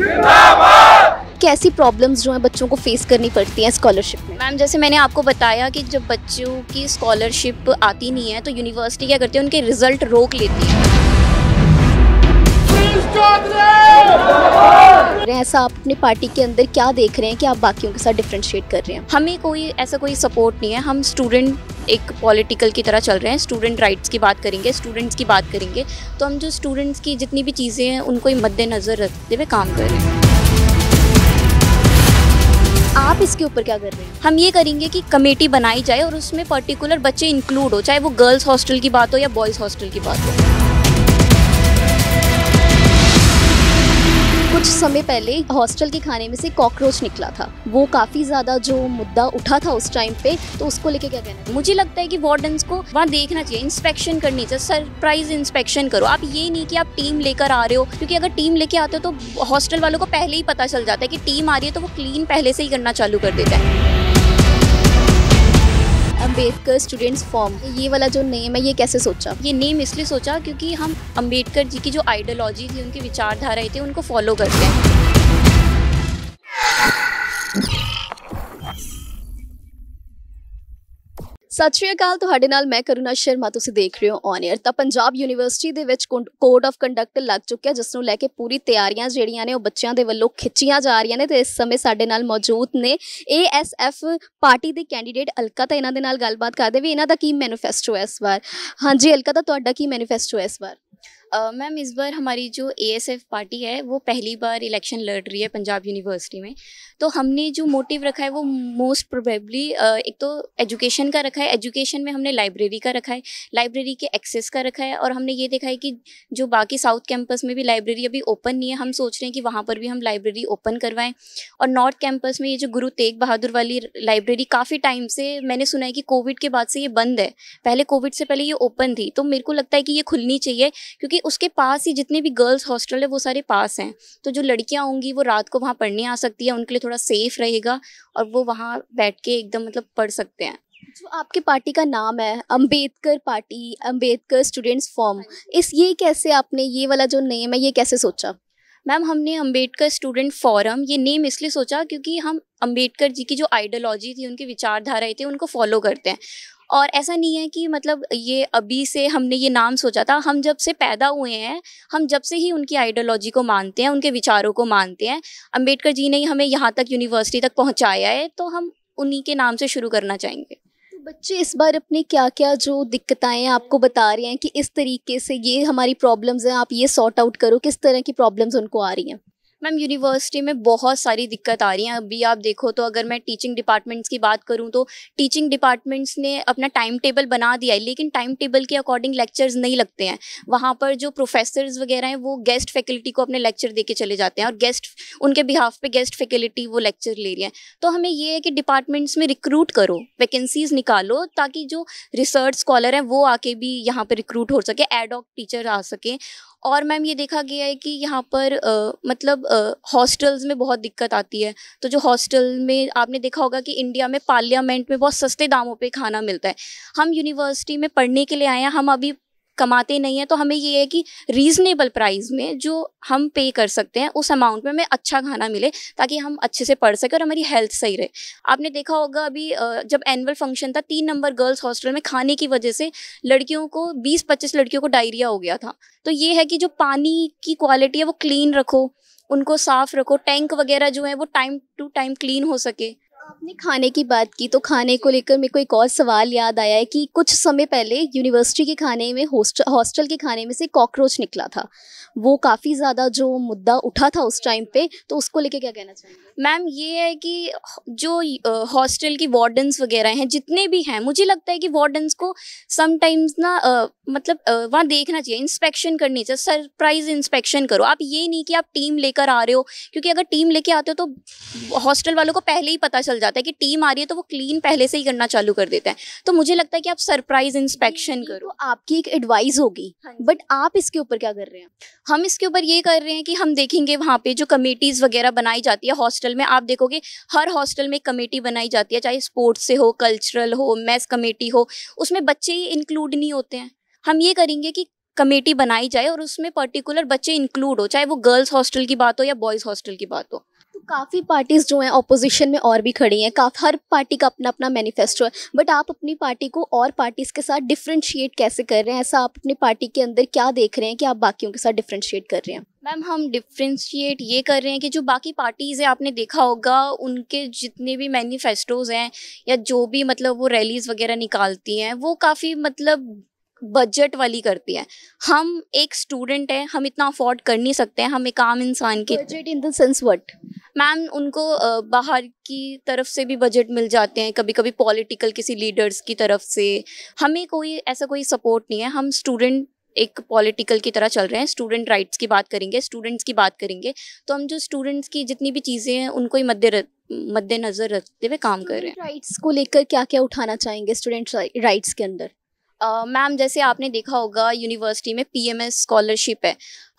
कैसी प्रॉब्लम्स जो हैं बच्चों को फेस करनी पड़ती हैं स्कॉलरशिप में मैम जैसे मैंने आपको बताया कि जब बच्चों की स्कॉलरशिप आती नहीं है तो यूनिवर्सिटी क्या करती है उनके रिजल्ट रोक लेती है ऐसा आप अपनी पार्टी के अंदर क्या देख रहे हैं कि आप बाकियों के साथ डिफ्रेंशिएट कर रहे हैं हमें कोई ऐसा कोई सपोर्ट नहीं है हम स्टूडेंट एक पॉलिटिकल की तरह चल रहे हैं स्टूडेंट राइट्स की बात करेंगे स्टूडेंट्स की बात करेंगे तो हम जो स्टूडेंट्स की जितनी भी चीज़ें हैं उनको ही मद्देनज़र रखते हुए काम कर रहे हैं आप इसके ऊपर क्या कर रहे हैं हम ये करेंगे कि कमेटी बनाई जाए और उसमें पर्टिकुलर बच्चे इंक्लूड हो चाहे वो गर्ल्स हॉस्टल की बात हो या बॉयज़ हॉस्टल की बात हो कुछ समय पहले हॉस्टल के खाने में से कॉकरोच निकला था वो काफी ज्यादा जो मुद्दा उठा था उस टाइम पे तो उसको लेके क्या कहना मुझे लगता है कि वार्डन्स को वहाँ देखना चाहिए इंस्पेक्शन करनी चाहिए सरप्राइज इंस्पेक्शन करो आप ये नहीं कि आप टीम लेकर आ रहे हो क्योंकि अगर टीम लेके आते हो तो हॉस्टल वालों को पहले ही पता चल जाता है कि टीम आ रही है तो वो क्लीन पहले से ही करना चालू कर देता है अम्बेडकर स्टूडेंट्स फॉर्म ये वाला जो नेम है ये कैसे सोचा ये नेम इसलिए सोचा क्योंकि हम अम्बेडकर जी की जो आइडियोलॉजी थी उनकी विचारधाराएं थी उनको फॉलो करते हैं ਸਤਿ ਸ਼੍ਰੀ ਅਕਾਲ ਤੁਹਾਡੇ ਨਾਲ ਮੈਂ ਕਰੁਣਾ ਸ਼ਰਮਾ ਤੁਸੀਂ ਦੇਖ ਰਹੇ ਹੋ ਔਨ 에ਅਰ ਤਾਂ ਪੰਜਾਬ ਯੂਨੀਵਰਸਿਟੀ ਦੇ ਵਿੱਚ ਕੋਡ ਆਫ ਕੰਡਕਟ ਲੱਗ ਚੁੱਕਿਆ ਜਿਸ ਨੂੰ ਲੈ ਕੇ ਪੂਰੀ ਤਿਆਰੀਆਂ ਜਿਹੜੀਆਂ ਨੇ ਉਹ ਬੱਚਿਆਂ ਦੇ ਵੱਲੋਂ ਖਿੱਚੀਆਂ ਜਾ ਰਹੀਆਂ ਨੇ ਤੇ ਇਸ ਸਮੇਂ ਸਾਡੇ ਨਾਲ ਮੌਜੂਦ ਨੇ ਏਐਸਐਫ ਪਾਰਟੀ ਦੇ ਕੈਂਡੀਡੇਟ ਅਲਕਾ ਤਾਂ ਇਹਨਾਂ ਦੇ ਨਾਲ ਗੱਲਬਾਤ ਕਰਦੇ ਵੀ ਇਹਨਾਂ ਦਾ ਕੀ ਮੈਨੀਫੈਸਟੋ ਹੈ ਇਸ ਵਾਰ ਹਾਂਜੀ ਅਲਕਾ ਤਾਂ ਤੁਹਾਡਾ ਕੀ ਮੈਨੀਫੈਸਟੋ ਹੈ ਇਸ ਵਾਰ मैम इस बार हमारी जो एफ पार्टी है वो पहली बार इलेक्शन लड़ रही है पंजाब यूनिवर्सिटी में तो हमने जो मोटिव रखा है वो मोस्ट प्रोबेबली एक तो एजुकेशन का रखा है एजुकेशन में हमने लाइब्रेरी का रखा है लाइब्रेरी के एक्सेस का रखा है और हमने ये देखा है कि जो बाकी साउथ कैंपस में भी लाइब्रेरी अभी ओपन नहीं है हम सोच रहे हैं कि वहाँ पर भी हम लाइब्रेरी ओपन करवाएं और नॉर्थ कैंपस में ये जो गुरु तेग बहादुर वाली लाइब्रेरी काफ़ी टाइम से मैंने सुना है कि कोविड के बाद से ये बंद है पहले कोविड से पहले ये ओपन थी तो मेरे को लगता है कि ये खुलनी चाहिए क्योंकि क्योंकि उसके पास ही जितने भी गर्ल्स हॉस्टल है वो सारे पास हैं तो जो लड़कियाँ होंगी वो रात को वहाँ पढ़ने आ सकती है उनके लिए थोड़ा सेफ रहेगा और वो वहाँ बैठ के एकदम मतलब पढ़ सकते हैं जो आपकी पार्टी का नाम है Ambedkar party Ambedkar students forum हाँ इस ये कैसे आपने ये वाला जो नेम है ये कैसे सोचा मैम हमने अंबेडकर स्टूडेंट फॉरम ये नेम इसलिए सोचा क्योंकि हम अंबेडकर जी की जो आइडियोलॉजी थी उनकी विचारधाराएं थी उनको फॉलो करते हैं और ऐसा नहीं है कि मतलब ये अभी से हमने ये नाम सोचा था हम जब से पैदा हुए हैं हम जब से ही उनकी आइडियोलॉजी को मानते हैं उनके विचारों को मानते हैं अम्बेडकर जी ने ही हमें यहाँ तक यूनिवर्सिटी तक पहुँचाया है तो हम उन्हीं के नाम से शुरू करना चाहेंगे तो बच्चे इस बार अपने क्या क्या जो दिक्कतें आपको बता रहे हैं कि इस तरीके से ये हमारी प्रॉब्लम्स हैं आप ये सॉर्ट आउट करो किस तरह की प्रॉब्लम्स उनको आ रही हैं मैम यूनिवर्सिटी में बहुत सारी दिक्कत आ रही है अभी आप देखो तो अगर मैं टीचिंग डिपार्टमेंट्स की बात करूँ तो टीचिंग डिपार्टमेंट्स ने अपना टाइम टेबल बना दिया है लेकिन टाइम टेबल के अकॉर्डिंग लेक्चर्स नहीं लगते हैं वहाँ पर जो प्रोफेसर्स वगैरह हैं वो गेस्ट फैकल्टी को अपने लेक्चर दे के चले जाते हैं और गेस्ट उनके बिहाफ पे गेस्ट फैकल्टी वो लेक्चर ले रही है तो हमें ये है कि डिपार्टमेंट्स में रिक्रूट करो वैकेंसीज निकालो ताकि जो रिसर्च स्कॉलर हैं वो आके भी यहाँ पर रिक्रूट हो सके एडॉक टीचर आ सकें और मैम ये देखा गया है कि यहाँ पर आ, मतलब हॉस्टल्स में बहुत दिक्कत आती है तो जो हॉस्टल में आपने देखा होगा कि इंडिया में पार्लियामेंट में बहुत सस्ते दामों पे खाना मिलता है हम यूनिवर्सिटी में पढ़ने के लिए आए हैं हम अभी कमाते नहीं हैं तो हमें ये है कि रीज़नेबल प्राइस में जो हम पे कर सकते हैं उस अमाउंट में हमें अच्छा खाना मिले ताकि हम अच्छे से पढ़ सकें और हमारी हेल्थ सही रहे आपने देखा होगा अभी जब एनुअल फंक्शन था तीन नंबर गर्ल्स हॉस्टल में खाने की वजह से लड़कियों को बीस पच्चीस लड़कियों को डायरिया हो गया था तो ये है कि जो पानी की क्वालिटी है वो क्लीन रखो उनको साफ रखो टैंक वगैरह जो है वो टाइम टू टाइम क्लीन हो सके आपने खाने की बात की तो खाने को लेकर मेरे को एक और सवाल याद आया है कि कुछ समय पहले यूनिवर्सिटी के खाने में हॉस्टल हॉस्टल के खाने में से कॉकरोच निकला था वो काफ़ी ज़्यादा जो मुद्दा उठा था उस टाइम पे तो उसको लेके क्या कहना चाहिए मैम ये है कि जो हॉस्टल की वार्डन्स वगैरह हैं जितने भी हैं मुझे लगता है कि वार्डन्स को समटाइम्स ना आ, मतलब वहाँ देखना चाहिए इंस्पेक्शन करनी चाहिए सरप्राइज इंस्पेक्शन करो आप ये नहीं कि आप टीम लेकर आ रहे हो क्योंकि अगर टीम लेके आते हो तो हॉस्टल वालों को पहले ही पता चल चल जाता है कि टीम आ रही है तो वो क्लीन पहले से ही करना चालू कर देता है तो मुझे लगता है कि आप सरप्राइज इंस्पेक्शन करो तो आपकी एक एडवाइस होगी बट हाँ आप इसके ऊपर क्या कर रहे हैं हम इसके ऊपर ये कर रहे हैं कि हम देखेंगे वहाँ पे जो कमेटीज़ वगैरह बनाई जाती है हॉस्टल में आप देखोगे हर हॉस्टल में एक कमेटी बनाई जाती है चाहे स्पोर्ट्स से हो कल्चरल हो मैथ कमेटी हो उसमें बच्चे ही इंक्लूड नहीं होते हैं हम ये करेंगे कि कमेटी बनाई जाए और उसमें पर्टिकुलर बच्चे इंक्लूड हो चाहे वो गर्ल्स हॉस्टल की बात हो या बॉयज़ हॉस्टल की बात हो तो काफ़ी पार्टीज जो हैं अपोजिशन में और भी खड़ी हैं काफ़ी हर पार्टी का अपना अपना मैनिफेस्टो है बट आप अपनी पार्टी को और पार्टीज़ के साथ डिफ्रेंशिएट कैसे कर रहे हैं ऐसा आप अपनी पार्टी के अंदर क्या देख रहे हैं कि आप बाकियों के साथ डिफ्रेंशिएट कर रहे हैं मैम हम डिफ्रेंशिएट ये कर रहे हैं कि जो बाकी पार्टीज़ हैं आपने देखा होगा उनके जितने भी मैनिफेस्टोज़ हैं या जो भी मतलब वो रैलीज़ वगैरह निकालती हैं वो काफ़ी मतलब बजट वाली करती है हम एक स्टूडेंट है हम इतना अफोर्ड कर नहीं सकते हैं हम एक आम इंसान के budget in the sense ma'am उनको बाहर की तरफ से भी बजट मिल जाते हैं कभी कभी पॉलिटिकल किसी लीडर्स की तरफ से हमें कोई ऐसा कोई सपोर्ट नहीं है हम स्टूडेंट एक पॉलिटिकल की तरह चल रहे हैं स्टूडेंट राइट्स की बात करेंगे स्टूडेंट्स की बात करेंगे तो हम जो स्टूडेंट्स की जितनी भी चीज़ें हैं उनको ही मद्दे मद्देनज़र रखते हुए काम कर रहे हैं राइट्स को लेकर क्या क्या उठाना चाहेंगे स्टूडेंट राइट्स के अंदर मैम जैसे आपने देखा होगा यूनिवर्सिटी में पीएमएस स्कॉलरशिप है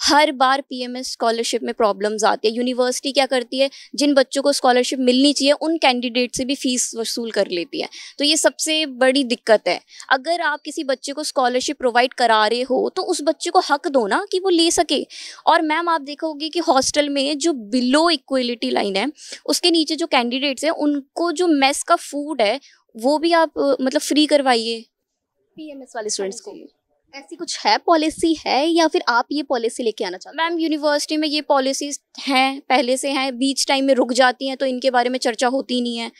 हर बार पीएमएस स्कॉलरशिप में प्रॉब्लम्स आती है यूनिवर्सिटी क्या करती है जिन बच्चों को स्कॉलरशिप मिलनी चाहिए उन कैंडिडेट से भी फीस वसूल कर लेती है तो ये सबसे बड़ी दिक्कत है अगर आप किसी बच्चे को स्कॉलरशिप प्रोवाइड करा रहे हो तो उस बच्चे को हक दो ना कि वो ले सके और मैम आप देखोगे कि हॉस्टल में जो बिलो इक्वलिटी लाइन है उसके नीचे जो कैंडिडेट्स हैं उनको जो मेस का फूड है वो भी आप मतलब फ्री करवाइए पीएमएस वाले स्टूडेंट्स को ऐसी कुछ है पॉलिसी है या फिर आप ये पॉलिसी लेके आना चाहते मैम यूनिवर्सिटी में ये पॉलिसीज हैं पहले से हैं बीच टाइम में रुक जाती हैं तो इनके बारे में चर्चा होती नहीं है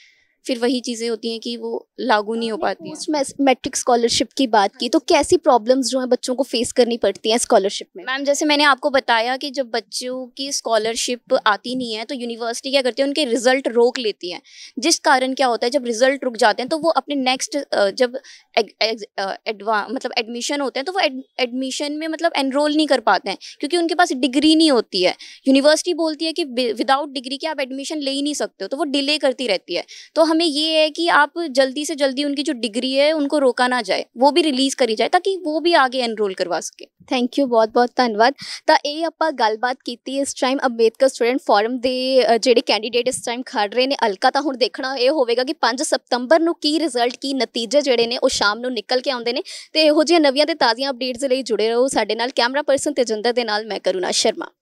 फिर वही चीज़ें होती हैं कि वो लागू नहीं हो पाती उस मैट्रिक स्कॉलरशिप की बात की तो कैसी प्रॉब्लम्स जो हैं बच्चों को फेस करनी पड़ती हैं स्कॉलरशिप में मैम जैसे मैंने आपको बताया कि जब बच्चों की स्कॉलरशिप आती नहीं है तो यूनिवर्सिटी क्या करती है उनके रिजल्ट रोक लेती है जिस कारण क्या होता है जब रिजल्ट रुक जाते हैं तो वो अपने नेक्स्ट जब एडवा मतलब एडमिशन होते हैं तो वो एडमिशन में मतलब एनरोल नहीं कर पाते हैं क्योंकि उनके पास डिग्री नहीं होती है यूनिवर्सिटी बोलती है कि विदाउट डिग्री के आप एडमिशन ले ही नहीं सकते हो तो वो डिले करती रहती है तो हमें ये है कि आप जल्दी से जल्दी उनकी जो डिग्री है उनको रोका ना जाए वो भी रिलीज करी ਜਾਏ ਤਾਂ ਕਿ ਉਹ ਵੀ ਆਗੇ ਐਨਰੋਲ ਕਰਵਾ ਸਕੇ ਥੈਂਕ ਯੂ ਬਹੁਤ ਬਹੁਤ ਧੰਨਵਾਦ ਤਾਂ ਇਹ ਆਪਾਂ ਗੱਲਬਾਤ ਕੀਤੀ ਇਸ ਟਾਈਮ ਅੰਬੇਦਕਰ ਸਟੂਡੈਂਟ ਫੋਰਮ ਦੇ ਜਿਹੜੇ ਕੈਂਡੀਡੇਟ ਇਸ ਟਾਈਮ ਖੜ ਰਹੇ ਨੇ ਅਲਕਾ ਤਾਂ ਹੁਣ ਦੇਖਣਾ ਇਹ ਹੋਵੇਗਾ ਕਿ 5 ਸਤੰਬਰ ਨੂੰ ਕੀ ਰਿਜ਼ਲਟ ਕੀ ਨਤੀਜੇ ਜਿਹੜੇ ਨੇ ਉਹ ਸ਼ਾਮ ਨੂੰ ਨਿਕਲ ਕੇ ਆਉਂਦੇ ਨੇ ਤੇ ਇਹੋ ਜਿਹੀਆਂ ਨਵੀਆਂ ਤੇ ਤਾਜ਼ੀਆਂ ਅਪਡੇਟਸ ਲਈ ਜੁੜੇ ਰਹੋ ਸਾਡੇ ਨਾਲ ਕੈਮਰਾ ਪਰਸਨ ਤੇਜਿੰਦਰ ਦੇ ਨਾਲ ਮੈਂ ਕਰੁਣਾ ਸ਼ਰਮਾ